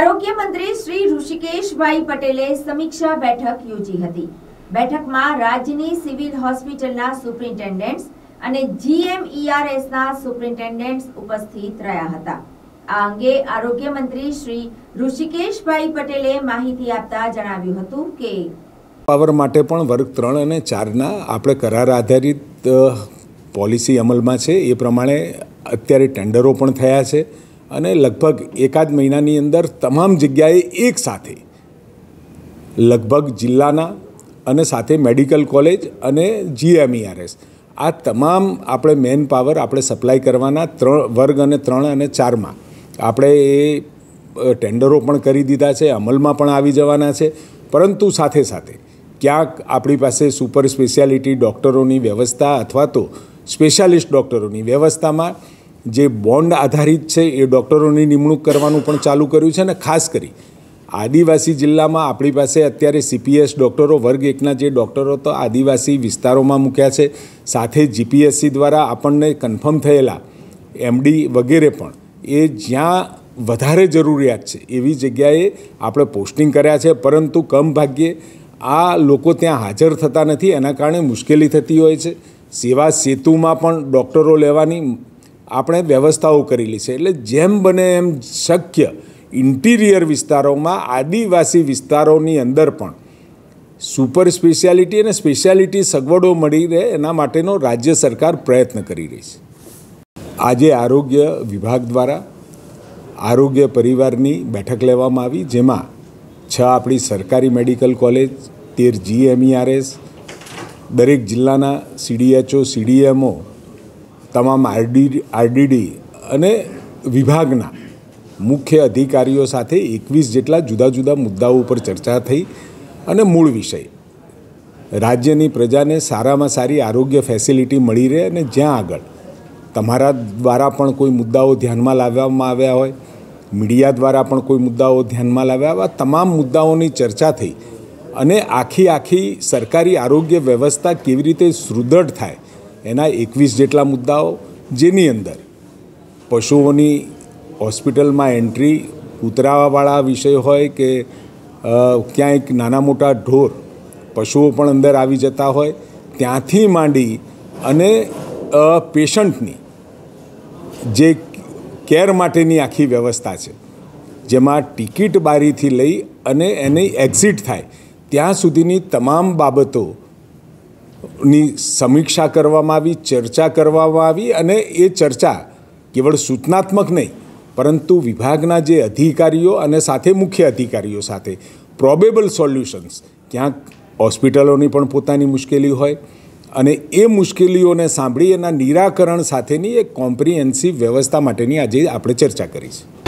આરોગ્ય મંત્રી શ્રી ઋષિકેશભાઈ પટેલે સમીક્ષા બેઠક યોજી હતી બેઠકમાં રાજ્યની સિવિલ હોસ્પિટલના સુપ્રિન્ટેન્ડન્ટ્સ અને જીએમઈઆરએસના સુપ્રિન્ટેન્ડન્ટ્સ ઉપસ્થિત રહ્યા હતા આ અંગે આરોગ્ય મંત્રી શ્રી ઋષિકેશભાઈ પટેલે માહિતી આપતા જણાવ્યું હતું કે પાવર માટે પણ વર્ગ ત્રણ અને ચારના આપણે કરાર આધારિત પોલિસી અમલમાં છે એ પ્રમાણે અત્યારે ટેન્ડરો પણ થયા છે અને લગભગ એકાદ મહિનાની અંદર તમામ જગ્યાએ એક સાથે લગભગ જિલ્લાના અને સાથે મેડિકલ કોલેજ અને જીએમઈઆરએસ આ તમામ આપણે મેન પાવર આપણે સપ્લાય કરવાના ત્રણ વર્ગ અને ત્રણ અને ચારમાં આપણે એ ટેન્ડરો પણ કરી દીધા છે અમલમાં પણ આવી જવાના છે પરંતુ સાથે સાથે ક્યાંક આપણી પાસે સુપર સ્પેશિયાલિટી ડૉક્ટરોની વ્યવસ્થા અથવા તો સ્પેશિયાલિસ્ટ ડૉક્ટરોની વ્યવસ્થામાં જે બોન્ડ આધારિત છે એ ડૉક્ટરોની નિમણૂક કરવાનું પણ ચાલુ કર્યું છે અને ખાસ કરી આદિવાસી જિલ્લામાં આપણી પાસે અત્યારે સીપીએસ ડૉક્ટરો વર્ગ એકના જે ડૉક્ટરો તો આદિવાસી વિસ્તારોમાં મૂક્યા છે સાથે જીપીએસસી દ્વારા આપણને કન્ફર્મ થયેલા એમડી વગેરે પણ એ જ્યાં વધારે જરૂરિયાત છે એવી જગ્યાએ આપણે પોસ્ટિંગ કર્યા છે પરંતુ કમ ભાગ્યે આ લોકો ત્યાં હાજર થતા નથી એના કારણે મુશ્કેલી થતી હોય છે સેવા સેતુમાં પણ ડૉક્ટરો લેવાની આપણે વ્યવસ્થાઓ કરેલી છે એટલે જેમ બને એમ શક્ય ઇન્ટિરિયર વિસ્તારોમાં આદિવાસી વિસ્તારોની અંદર પણ સુપર સ્પેશિયાલિટી અને સ્પેશિયાલિટી સગવડો મળી રહે એના માટેનો રાજ્ય સરકાર પ્રયત્ન કરી રહી છે આજે આરોગ્ય વિભાગ દ્વારા આરોગ્ય પરિવારની બેઠક લેવામાં આવી જેમાં છ આપણી સરકારી મેડિકલ કોલેજ તેર જીએમઈઆરએસ દરેક જિલ્લાના સીડીએચઓ સીડીએમઓ તમામ આરડી આરડીડી અને વિભાગના મુખ્ય અધિકારીઓ સાથે એકવીસ જેટલા જુદા જુદા મુદ્દાઓ ઉપર ચર્ચા થઈ અને મૂળ વિષય રાજ્યની પ્રજાને સારામાં સારી આરોગ્ય ફેસિલિટી મળી રહે અને જ્યાં આગળ તમારા દ્વારા પણ કોઈ મુદ્દાઓ ધ્યાનમાં લાવવામાં આવ્યા હોય મીડિયા દ્વારા પણ કોઈ મુદ્દાઓ ધ્યાનમાં લાવ્યા આવા તમામ મુદ્દાઓની ચર્ચા થઈ અને આખી આખી સરકારી આરોગ્ય વ્યવસ્થા કેવી રીતે સુદૃઢ થાય એના એકવીસ જેટલા મુદ્દાઓ જેની અંદર પશુઓની હોસ્પિટલમાં એન્ટ્રી ઉતરાવાવાળા વિષય હોય કે ક્યાંક નાના મોટા ઢોર પશુઓ પણ અંદર આવી જતા હોય ત્યાંથી માંડી અને પેશન્ટની જે કેર માટેની આખી વ્યવસ્થા છે જેમાં ટિકિટ બારીથી લઈ અને એની એક્ઝિટ થાય ત્યાં સુધીની તમામ બાબતો ની સમીક્ષા કરવામાં આવી ચર્ચા કરવામાં આવી અને એ ચર્ચા કેવળ સૂચનાત્મક નહીં પરંતુ વિભાગના જે અધિકારીઓ અને સાથે મુખ્ય અધિકારીઓ સાથે પ્રોબેબલ સોલ્યુશન્સ ક્યાંક હોસ્પિટલોની પણ પોતાની મુશ્કેલી હોય અને એ મુશ્કેલીઓને સાંભળી એના નિરાકરણ સાથેની એક કોમ્પ્રિહેન્સિવ વ્યવસ્થા માટેની આજે આપણે ચર્ચા કરી